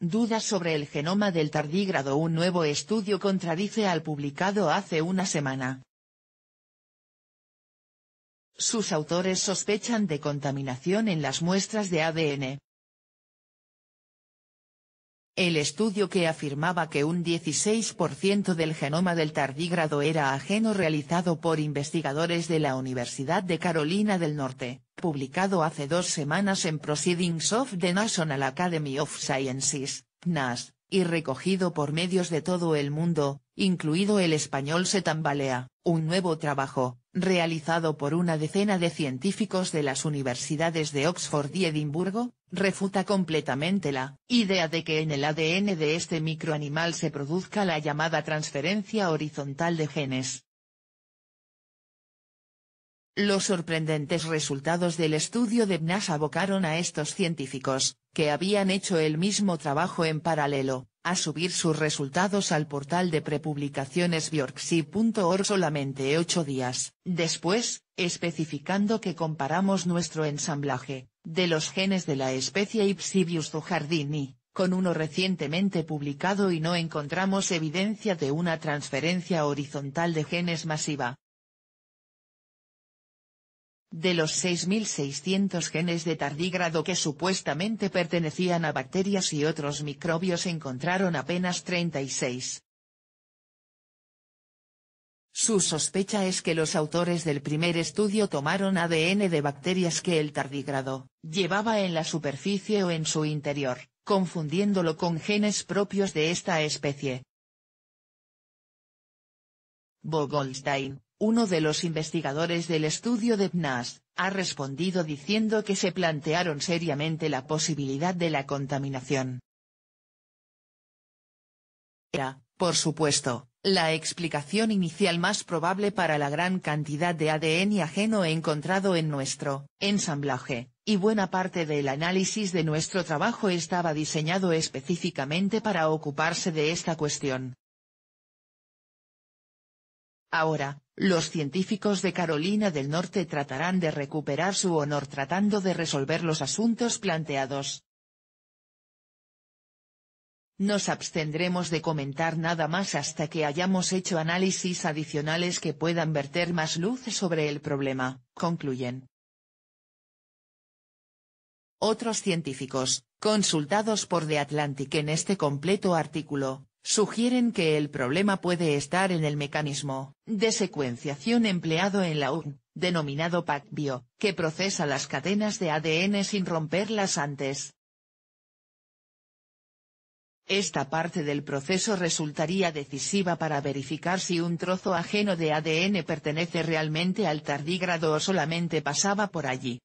Dudas sobre el genoma del tardígrado Un nuevo estudio contradice al publicado hace una semana. Sus autores sospechan de contaminación en las muestras de ADN. El estudio que afirmaba que un 16% del genoma del tardígrado era ajeno realizado por investigadores de la Universidad de Carolina del Norte, publicado hace dos semanas en Proceedings of the National Academy of Sciences, NAS, y recogido por medios de todo el mundo, incluido el español Se tambalea, un nuevo trabajo, realizado por una decena de científicos de las universidades de Oxford y Edimburgo, refuta completamente la idea de que en el ADN de este microanimal se produzca la llamada transferencia horizontal de genes. Los sorprendentes resultados del estudio de BNAS abocaron a estos científicos, que habían hecho el mismo trabajo en paralelo, a subir sus resultados al portal de prepublicaciones biorxiv.org solamente ocho días. Después, especificando que comparamos nuestro ensamblaje, de los genes de la especie Ipsibius jardini, con uno recientemente publicado y no encontramos evidencia de una transferencia horizontal de genes masiva, de los 6.600 genes de tardígrado que supuestamente pertenecían a bacterias y otros microbios encontraron apenas 36. Su sospecha es que los autores del primer estudio tomaron ADN de bacterias que el tardígrado llevaba en la superficie o en su interior, confundiéndolo con genes propios de esta especie. Bogolstein, uno de los investigadores del estudio de PNAS, ha respondido diciendo que se plantearon seriamente la posibilidad de la contaminación. Era, por supuesto, la explicación inicial más probable para la gran cantidad de ADN ajeno encontrado en nuestro ensamblaje, y buena parte del análisis de nuestro trabajo estaba diseñado específicamente para ocuparse de esta cuestión. Ahora, los científicos de Carolina del Norte tratarán de recuperar su honor tratando de resolver los asuntos planteados. Nos abstendremos de comentar nada más hasta que hayamos hecho análisis adicionales que puedan verter más luz sobre el problema, concluyen. Otros científicos, consultados por The Atlantic en este completo artículo, sugieren que el problema puede estar en el mecanismo de secuenciación empleado en la UN, denominado PacBio, que procesa las cadenas de ADN sin romperlas antes. Esta parte del proceso resultaría decisiva para verificar si un trozo ajeno de ADN pertenece realmente al tardígrado o solamente pasaba por allí.